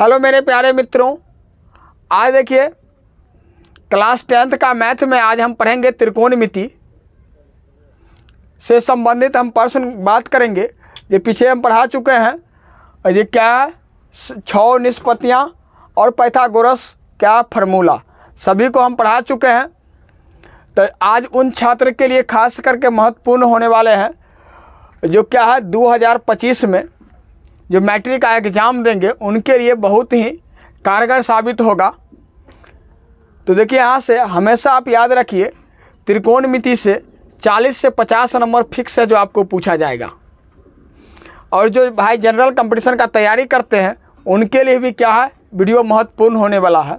hello मेरे प्यारे मित्रों आज देखिए क्लास टेंथ का मैथ में आज हम पढ़ेंगे त्रिकोणमिति से संबंधित हम पर्सन बात करेंगे जो पीछे हम पढ़ा चुके हैं ये क्या है छः निष्पत्तियाँ और पैथागोरस क्या फार्मूला सभी को हम पढ़ा चुके हैं तो आज उन छात्र के लिए खास करके महत्वपूर्ण होने वाले हैं जो क्या है 2025 में जो मैट्रिक का एग्ज़ाम देंगे उनके लिए बहुत ही कारगर साबित होगा तो देखिए यहाँ से हमेशा आप याद रखिए मिति से 40 से 50 नंबर फिक्स है जो आपको पूछा जाएगा और जो भाई जनरल कंपटीशन का तैयारी करते हैं उनके लिए भी क्या है वीडियो महत्वपूर्ण होने वाला है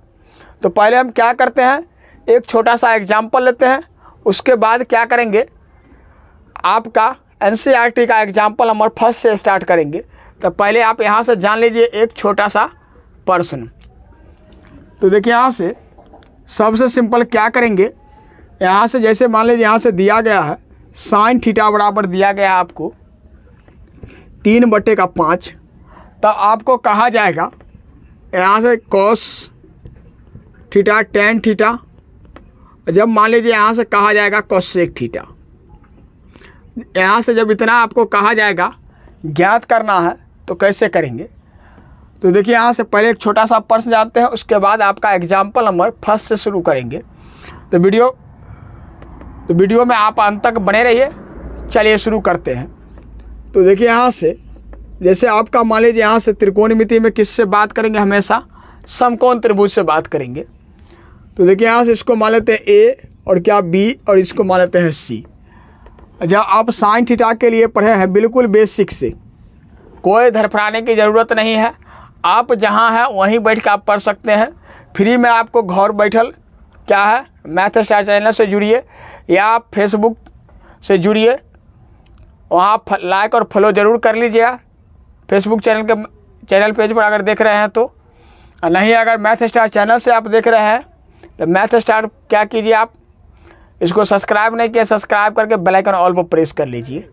तो पहले हम क्या करते हैं एक छोटा सा एग्जाम्पल लेते हैं उसके बाद क्या करेंगे आपका एन का एग्जाम्पल हम फर्स्ट से स्टार्ट करेंगे तो पहले आप यहाँ से जान लीजिए एक छोटा सा प्रश्न तो देखिए यहाँ से सबसे सिंपल क्या करेंगे यहाँ से जैसे मान लीजिए यहाँ से दिया गया है साइन थीटा बराबर दिया गया है आपको तीन बटे का पाँच तो आपको कहा जाएगा यहाँ से कॉस थीटा टेन थीटा जब मान लीजिए यहाँ से कहा जाएगा एक थीटा यहाँ से जब इतना आपको कहा जाएगा ज्ञात करना है तो कैसे करेंगे तो देखिए यहाँ से पहले एक छोटा सा प्रश्न जानते हैं उसके बाद आपका एग्जाम्पल नंबर फर्स्ट से शुरू करेंगे तो वीडियो तो वीडियो में आप अंत तक बने रहिए चलिए शुरू करते हैं तो देखिए यहाँ से जैसे आपका मान लीजिए यहाँ से त्रिकोणमिति में किससे बात करेंगे हमेशा समकोण त्रिभुज से बात करेंगे तो देखिए यहाँ से इसको मान लेते हैं ए और क्या बी और इसको मान लेते हैं सी जब अच्छा, आप साइन थीटा के लिए पढ़े हैं बिल्कुल बेसिक से कोई धरफराने की ज़रूरत नहीं है आप जहाँ हैं वहीं बैठ कर आप पढ़ सकते हैं फ्री में आपको घर बैठल क्या है मैथ स्टार चैनल से जुड़िए या आप फेसबुक से जुड़िए वहाँ लाइक और फॉलो ज़रूर कर लीजिए फेसबुक चैनल के चैनल पेज पर अगर देख रहे हैं तो नहीं अगर मैथ स्टार चैनल से आप देख रहे हैं तो मैथ स्टार क्या कीजिए आप इसको सब्सक्राइब नहीं किया सब्सक्राइब करके बेलाइकन ऑल पर प्रेस कर लीजिए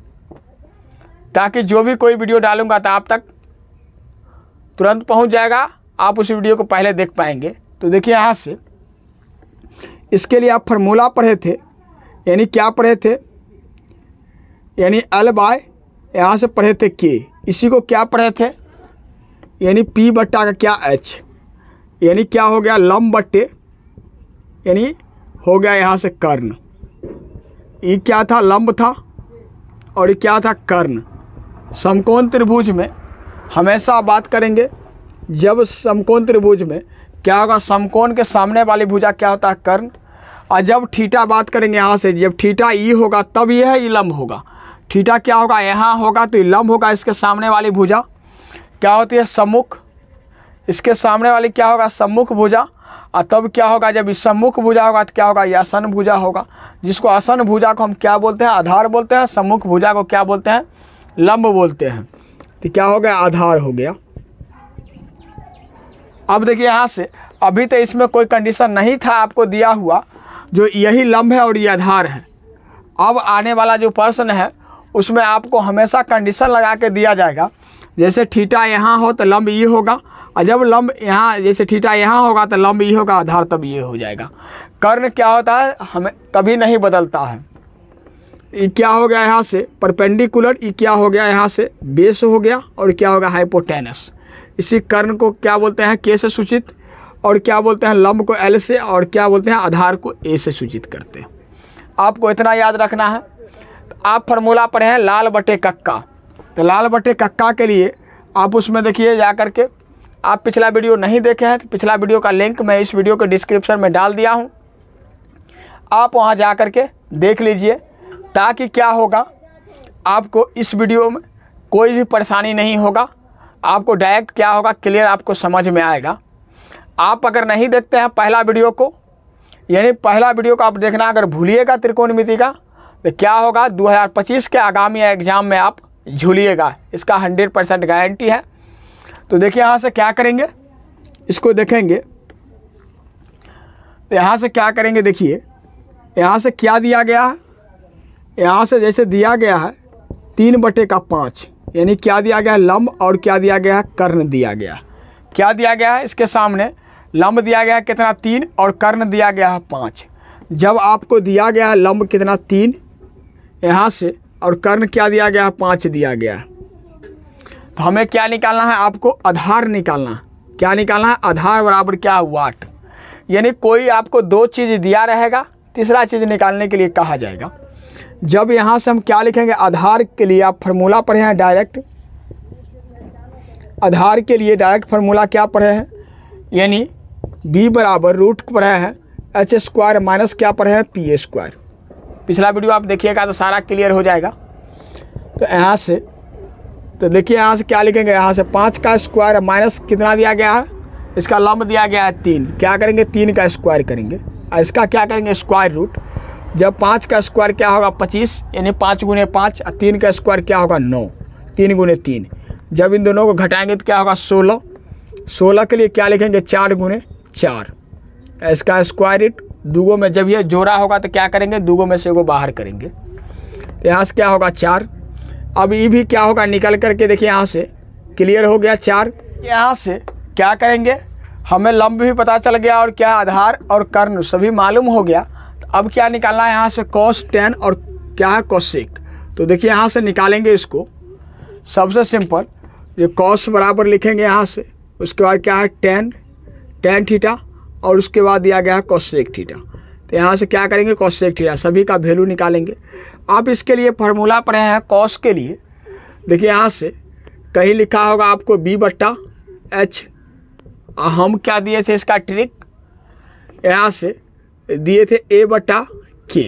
ताकि जो भी कोई वीडियो डालूंगा तो आप तक तुरंत पहुंच जाएगा आप उस वीडियो को पहले देख पाएंगे तो देखिए यहाँ से इसके लिए आप फार्मूला पढ़े थे यानी क्या पढ़े थे यानी एल बाय यहाँ से पढ़े थे के इसी को क्या पढ़े थे यानी पी बट्टा का क्या एच यानी क्या हो गया लम बट्टे यानी हो गया यहाँ से कर्ण ये क्या था लंब था और ये क्या था कर्ण समकोण त्रिभुज में हमेशा बात करेंगे जब समकोण त्रिभुज में क्या होगा समकोण के सामने वाली भुजा क्या होता है कर्ण और जब ठीटा बात करेंगे यहाँ से जब ठीटा ई होगा तब यह इलम्ब होगा ठीटा क्या होगा यहाँ होगा तो इलम्ब होगा इसके सामने वाली भुजा क्या होती है सम्मुख इसके सामने वाली क्या होगा सम्मुख भुजा और तब क्या होगा जब इस सम्मुख भुजा होगा तो क्या होगा यह असन भुजा होगा जिसको असन भुजा को हम क्या बोलते हैं आधार बोलते हैं सम्मुख भुजा को क्या बोलते हैं लंब बोलते हैं तो क्या हो गया आधार हो गया अब देखिए यहाँ से अभी तो इसमें कोई कंडीशन नहीं था आपको दिया हुआ जो यही लंब है और ये आधार है अब आने वाला जो प्रश्न है उसमें आपको हमेशा कंडीशन लगा के दिया जाएगा जैसे ठीटा यहाँ हो तो लंब ये होगा और जब लंब यहाँ जैसे ठीटा यहाँ होगा तो लंब ये होगा आधार तब ये हो जाएगा कर्ण क्या होता है हमें कभी नहीं बदलता है ये क्या हो गया यहाँ से परपेंडिकुलर ये क्या हो गया यहाँ से बेस हो गया और क्या हो गया हाइपोटेनस इसी कर्ण को क्या बोलते हैं के से सूचित और क्या बोलते हैं लम्ब को एल से और क्या बोलते हैं आधार को ए से सूचित करते हैं आपको इतना याद रखना है तो आप फार्मूला पर हैं लाल बटे कक्का तो लाल बटे कक्का के लिए आप उसमें देखिए जा कर के आप पिछला वीडियो नहीं देखे हैं तो पिछला वीडियो का लिंक मैं इस वीडियो के डिस्क्रिप्शन में डाल दिया हूँ आप वहाँ जा कर के देख लीजिए ताकि क्या होगा आपको इस वीडियो में कोई भी परेशानी नहीं होगा आपको डायरेक्ट क्या होगा क्लियर आपको समझ में आएगा आप अगर नहीं देखते हैं पहला वीडियो को यानी पहला वीडियो को आप देखना अगर भूलिएगा त्रिकोणमिति का तो क्या होगा 2025 के आगामी एग्ज़ाम में आप झूलिएगा इसका 100 परसेंट गारंटी है तो देखिए यहाँ से क्या करेंगे इसको देखेंगे तो यहाँ से क्या करेंगे देखिए यहाँ से क्या दिया गया है यहाँ से जैसे दिया गया है तीन बटे का पाँच यानी क्या दिया गया है लम्ब और क्या दिया गया है कर्ण दिया गया क्या दिया गया है इसके सामने लम्ब दिया गया है कितना तीन और कर्ण दिया गया है पाँच जब आपको दिया गया है लम्ब कितना तीन यहाँ से और कर्ण क्या दिया गया है पाँच दिया गया तो हमें क्या निकालना है आपको आधार निकालना क्या निकालना है आधार बराबर क्या है वाट यानी कोई आपको दो चीज़ दिया रहेगा तीसरा चीज़ निकालने के लिए कहा जाएगा जब यहाँ से हम क्या लिखेंगे आधार के लिए आप फार्मूला पढ़े हैं डायरेक्ट आधार के लिए डायरेक्ट फार्मूला क्या पढ़े हैं यानी बी बराबर रूट पढ़े हैं एच स्क्वायर माइनस क्या पढ़े हैं पी स्क्वायर पिछला वीडियो आप देखिएगा तो सारा क्लियर हो जाएगा तो यहाँ से तो देखिए यहाँ से क्या लिखेंगे यहाँ से पाँच का स्क्वायर माइनस कितना दिया गया है इसका लंब दिया गया है तीन क्या करेंगे तीन का स्क्वायर करेंगे और इसका क्या करेंगे स्क्वायर रूट जब पाँच का स्क्वायर क्या होगा पच्चीस यानी पाँच गुने पाँच और तीन का स्क्वायर क्या होगा नौ तीन गुने तीन जब इन दोनों को घटाएंगे तो क्या होगा सोलह सोलह के लिए क्या लिखेंगे चार गुने चार इसका स्क्वायर रेट दूगो में जब ये जोड़ा होगा तो क्या करेंगे दूगो में से वो बाहर करेंगे तो यहाँ से क्या होगा चार अब ये भी क्या होगा निकल करके देखिए यहाँ से क्लियर हो गया चार यहाँ से क्या करेंगे हमें लंब भी पता चल गया और क्या आधार और कर्ण सभी मालूम हो गया तो अब क्या निकालना है यहाँ से कॉस टेन और क्या है सिक तो देखिए यहाँ से निकालेंगे इसको सबसे सिंपल ये कॉस बराबर लिखेंगे यहाँ से उसके बाद क्या है टेन टेन थीटा और उसके बाद दिया गया है एक थीटा तो यहाँ से क्या करेंगे एक थीटा सभी का वैल्यू निकालेंगे आप इसके लिए फार्मूला पढ़े हैं कॉस के लिए देखिए यहाँ से कहीं लिखा होगा आपको बी बट्टा एच हम क्या दिए थे इसका ट्रिक यहाँ से दिए थे ए बट्टा के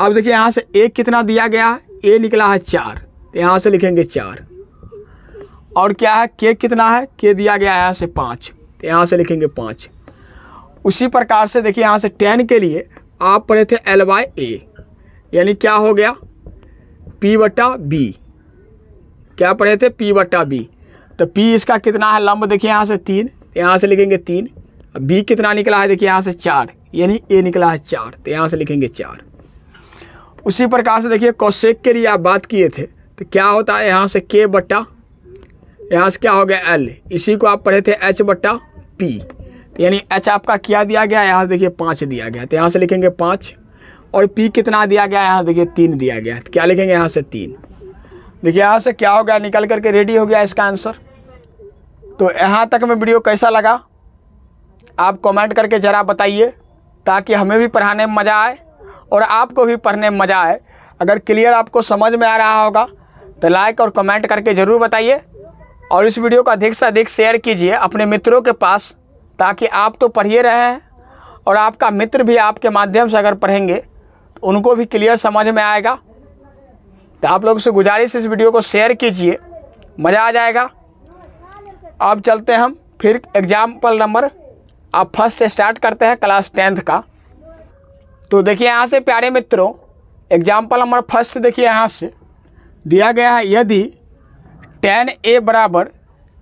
अब देखिए यहाँ से ए कितना दिया गया ए निकला है चार तो यहाँ से लिखेंगे चार और क्या है के कितना है के दिया गया है यहाँ से पाँच तो यहाँ से लिखेंगे पाँच उसी प्रकार से देखिए यहाँ से टेन के लिए आप पढ़े थे एल वाई ए यानी क्या हो गया पी बट्टा बी क्या पढ़े थे पी बट्टा बी तो पी इसका कितना है लंब देखिए यहाँ से तीन तो यहाँ से लिखेंगे तीन बी कितना निकला है देखिए यहाँ से चार यानी ए निकला है चार तो यहाँ से लिखेंगे चार उसी प्रकार से देखिए कौशेक के लिए आप बात किए थे तो क्या होता है यहाँ से के बट्टा यहाँ से क्या हो गया एल इसी को आप पढ़े थे एच बट्टा पी तो यानी एच आपका क्या दिया गया यहाँ से देखिए पाँच दिया गया तो यहाँ से लिखेंगे पाँच और पी कितना दिया गया यहाँ देखिए तीन दिया गया तो क्या लिखेंगे यहाँ से तीन देखिए यहाँ से क्या हो गया निकल करके रेडी हो गया इसका आंसर तो यहाँ तक में वीडियो कैसा लगा आप कमेंट करके ज़रा बताइए ताकि हमें भी पढ़ाने में मज़ा आए और आपको भी पढ़ने में मज़ा आए अगर क्लियर आपको समझ में आ रहा होगा तो लाइक और कमेंट करके ज़रूर बताइए और इस वीडियो को अधिक से अधिक शेयर कीजिए अपने मित्रों के पास ताकि आप तो पढ़िए रहे हैं और आपका मित्र भी आपके माध्यम से अगर पढ़ेंगे तो उनको भी क्लियर समझ में आएगा तो आप लोगों से गुजारिश इस वीडियो को शेयर कीजिए मज़ा आ जाएगा अब चलते हैं हम फिर एग्जाम्पल नंबर अब फर्स्ट स्टार्ट करते हैं क्लास टेंथ का तो देखिए यहाँ से प्यारे मित्रों एग्जाम्पल नंबर फर्स्ट देखिए यहाँ से दिया गया है यदि टेन ए बराबर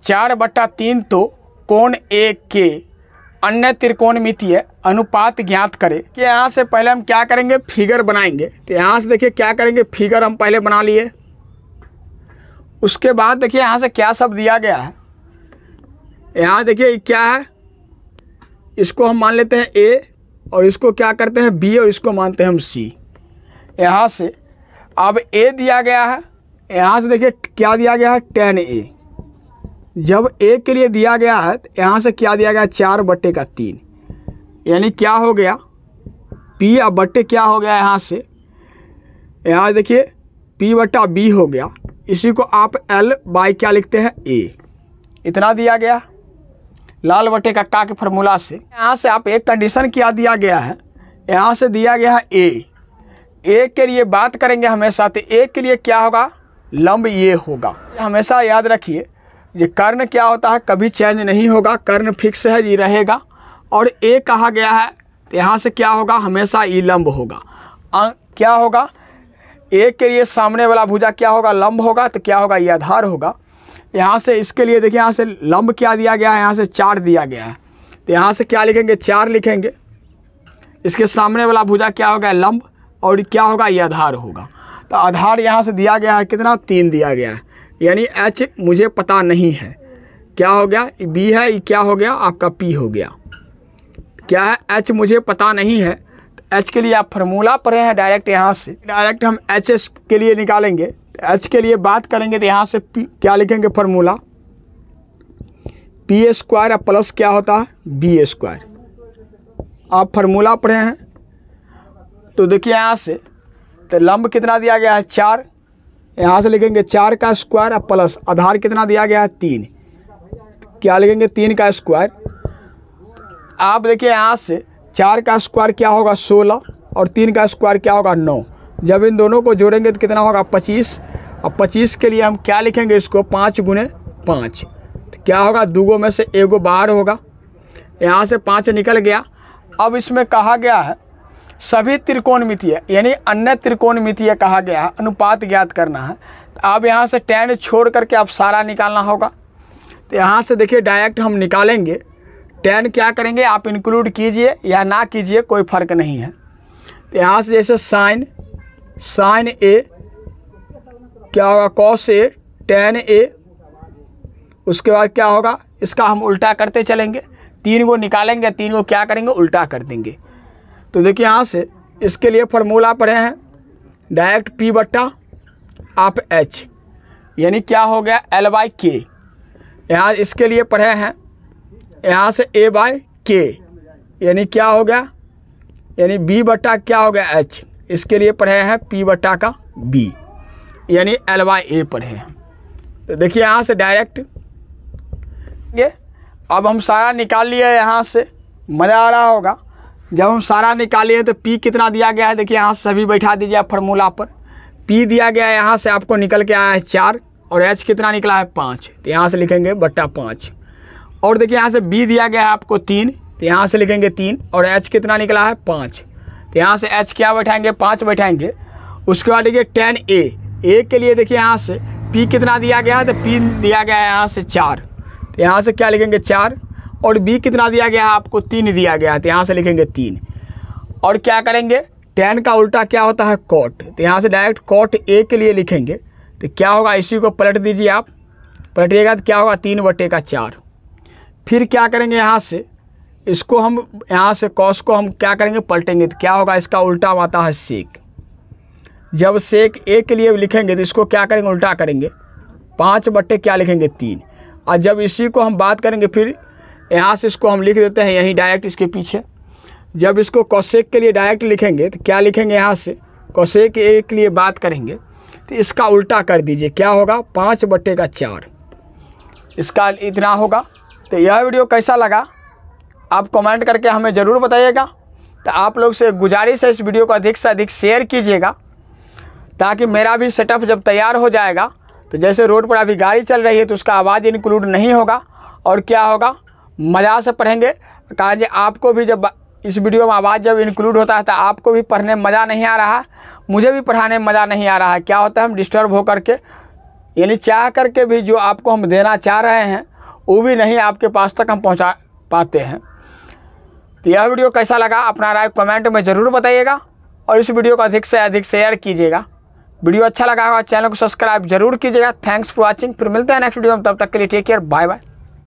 चार बट्टा तीन तो कोण ए के अन्य त्रिकोण मितीय अनुपात ज्ञात करें कि यहाँ से पहले हम क्या करेंगे फिगर बनाएंगे तो यहाँ से देखिए क्या करेंगे फिगर हम पहले बना लिए उसके बाद देखिए यहाँ से क्या सब दिया गया है यहाँ देखिए क्या है इसको हम मान लेते हैं ए और इसको क्या करते हैं बी और इसको मानते हैं हम सी यहाँ से अब ए दिया गया है यहाँ से देखिए क्या दिया गया है टेन ए जब ए के लिए दिया गया है तो यहाँ से क्या दिया गया है चार बट्टे का तीन यानी क्या हो गया पी या बट्टे क्या हो गया यहाँ से यहाँ देखिए पी बट्टा बी हो गया इसी को आप एल बाई क्या लिखते हैं ए इतना दिया गया लाल बटे का का के फॉर्मूला से यहाँ से आप एक कंडीशन क्या दिया गया है यहाँ से दिया गया है ए ए के लिए बात करेंगे हमेशा तो ए के लिए क्या होगा लंब ये होगा हमेशा याद रखिए ये कर्ण क्या होता है कभी चेंज नहीं होगा कर्ण फिक्स है ये रहेगा और ए कहा गया है तो यहाँ से क्या होगा हमेशा ई लंब होगा आ, क्या होगा ए के लिए सामने वाला भुजा क्या होगा लंब होगा तो क्या होगा ये आधार होगा यहाँ से इसके लिए देखिए यहाँ से लंब क्या दिया गया है यहाँ से चार दिया गया है तो यहाँ से क्या लिखेंगे चार लिखेंगे इसके सामने वाला भुजा क्या होगा लंब और क्या होगा ये आधार होगा तो आधार यहाँ से दिया गया है कितना तीन दिया गया है यानी एच मुझे पता नहीं है क्या हो गया बी है क्या हो गया आपका पी हो गया क्या है एच मुझे पता नहीं है तो एच के लिए आप फार्मूला पढ़े हैं डायरेक्ट यहाँ से डायरेक्ट हम एच एस के लिए निकालेंगे एच के लिए बात करेंगे तो यहाँ से पी, क्या लिखेंगे फार्मूला पी स्क्वायर या प्लस क्या होता है बी स्क्वायर आप फार्मूला पढ़े हैं तो देखिए यहाँ से तो लंब कितना दिया गया है चार यहाँ से लिखेंगे चार का स्क्वायर और प्लस आधार कितना दिया गया है तीन क्या लिखेंगे तीन का स्क्वायर आप देखिए यहाँ से चार का स्क्वायर क्या होगा सोलह और तीन का स्क्वायर क्या होगा नौ जब इन दोनों को जोड़ेंगे तो कितना होगा पच्चीस अब पच्चीस के लिए हम क्या लिखेंगे इसको पाँच गुने पाँच तो क्या होगा दूगो में से एगो बाहर होगा यहाँ से पाँच निकल गया अब इसमें कहा गया है सभी त्रिकोणमितीय यानी अन्य त्रिकोणमितीय कहा गया है अनुपात ज्ञात करना है तो अब यहाँ से टेन छोड़ करके अब सारा निकालना होगा तो यहाँ से देखिए डायरेक्ट हम निकालेंगे टेन क्या करेंगे आप इंक्लूड कीजिए या ना कीजिए कोई फर्क नहीं है तो यहाँ से जैसे साइन साइन ए क्या होगा कॉस ए टेन ए उसके बाद क्या होगा इसका हम उल्टा करते चलेंगे तीन को निकालेंगे तीन को क्या करेंगे उल्टा कर देंगे तो देखिए यहाँ से इसके लिए फॉर्मूला पढ़े हैं डायरेक्ट पी बट्टा आप एच यानी क्या हो गया एल बाई के यहाँ इसके लिए पढ़े हैं यहाँ से ए बाय के यानी क्या हो गया यानी बी बट्टा क्या हो गया एच इसके लिए पढ़े हैं पी बटा का बी यानी एल वाई ए पढ़े हैं तो देखिए यहाँ से डायरेक्ट ये अब हम सारा निकाल लिए यहाँ से मज़ा आ रहा होगा जब हम सारा निकालिए तो पी कितना दिया गया है देखिए यहाँ सभी बैठा दीजिए आप फार्मूला पर पी दिया गया है यहाँ से आपको निकल के आया है चार और एच कितना निकला है पाँच तो यहाँ से लिखेंगे बट्टा पाँच और देखिए यहाँ से बी दिया गया है आपको तीन तो यहाँ से लिखेंगे तीन और एच कितना निकला है पाँच तो यहाँ से एच क्या बैठाएंगे पाँच बैठाएंगे उसके बाद देखिए टेन ए ए के लिए देखिए यहाँ से पी कितना दिया गया है तो पी दिया गया है यहाँ से चार तो यहाँ से क्या लिखेंगे चार और बी कितना दिया गया है आपको तीन दिया गया है तो यहाँ से लिखेंगे तीन और क्या करेंगे टेन का उल्टा क्या होता है कॉट तो यहाँ से डायरेक्ट कॉट ए के लिए लिखेंगे तो क्या होगा इसी को पलट दीजिए आप पलटिएगा तो क्या होगा तीन बटे का चार फिर क्या करेंगे यहाँ से इसको हम यहाँ से कॉस को हम क्या करेंगे पलटेंगे तो क्या होगा इसका उल्टा आता है सेक जब सेक ए के लिए लिखेंगे तो इसको क्या करेंगे उल्टा करेंगे पाँच बट्टे क्या लिखेंगे तीन और जब इसी को हम बात करेंगे फिर यहाँ से इसको हम लिख देते हैं यहीं डायरेक्ट इसके पीछे जब इसको कौशेक के लिए डायरेक्ट लिखेंगे तो क्या लिखेंगे यहाँ से कौशेक ए के लिए बात करेंगे तो इसका उल्टा कर दीजिए क्या होगा पाँच बट्टे का चार इसका इतना होगा तो यह वीडियो कैसा लगा आप कमेंट करके हमें ज़रूर बताइएगा तो आप लोग से गुजारिश है इस वीडियो को अधिक से अधिक शेयर कीजिएगा ताकि मेरा भी सेटअप जब तैयार हो जाएगा तो जैसे रोड पर अभी गाड़ी चल रही है तो उसका आवाज़ इंक्लूड नहीं होगा और क्या होगा मज़ा से पढ़ेंगे कहा आपको भी जब इस वीडियो में आवाज़ जब इंक्लूड होता है तो आपको भी पढ़ने मज़ा नहीं आ रहा मुझे भी पढ़ाने में मज़ा नहीं आ रहा है क्या होता है हम डिस्टर्ब हो करके यानी चाह करके भी जो आपको हम देना चाह रहे हैं वो भी नहीं आपके पास तक हम पहुँचा पाते हैं तो यह वीडियो कैसा लगा अपना राय कमेंट में ज़रूर बताइएगा और इस वीडियो को अधिक से अधिक शेयर कीजिएगा वीडियो अच्छा लगा होगा चैनल को सब्सक्राइब जरूर कीजिएगा थैंक्स फॉर वॉचिंग फिर मिलते हैं नेक्स्ट वीडियो में तब तक के लिए टेक केयर बाय बाय